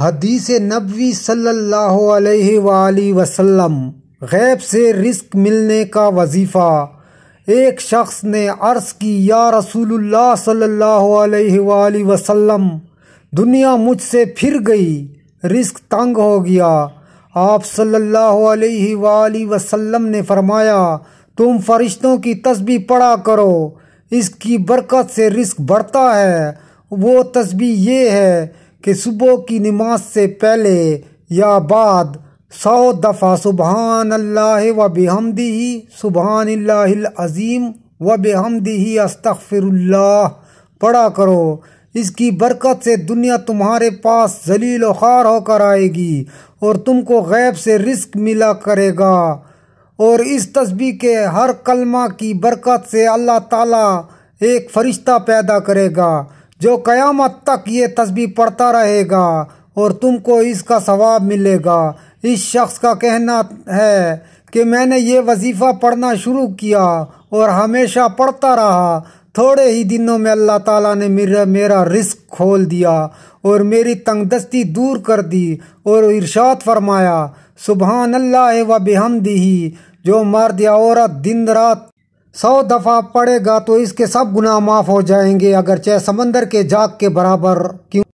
हदीस नबी सल्लल्लाहु अलैहि वाली वसल्लम गैब से रिस्क मिलने का वजीफ़ा एक शख्स ने अर्ज़ की या रसूलुल्लाह सल्लल्लाहु अलैहि वाली वसल्लम दुनिया मुझसे फिर गई रिस्क तंग हो गया आप सल्लल्लाहु अलैहि वाली वसल्लम ने फरमाया तुम फरिश्तों की तस्बी पढ़ा करो इसकी बरकत से रिस्क बढ़ता है वो तस्वीर ये है कि सुबह की नमाज से पहले या बाद सौ दफ़ा सुबहान अल्लाह व बेहमदी सुबहान अज़ीम व बेहमदी अस्तफिरल्ला पढ़ा करो इसकी बरकत से दुनिया तुम्हारे पास जलील ख़ार होकर आएगी और तुमको गैब से रिस्क मिला करेगा और इस तस्बी के हर कलमा की बरकत से अल्लाह ताला एक फरिश्ता पैदा करेगा जो क़यामत तक ये तस्बी पढ़ता रहेगा और तुमको इसका सवाब मिलेगा इस शख्स का कहना है कि मैंने ये वजीफ़ा पढ़ना शुरू किया और हमेशा पढ़ता रहा थोड़े ही दिनों में अल्लाह ताला ने मेरा मेरा रिस्क खोल दिया और मेरी तंगदस्ती दूर कर दी और इरशाद फरमाया सुबहान अल्लाह व बेहमदी जो मर्द या औरत दिन रात सौ दफ़ा पड़ेगा तो इसके सब गुनाह माफ़ हो जाएंगे अगर चाहे समंदर के जाग के बराबर क्यों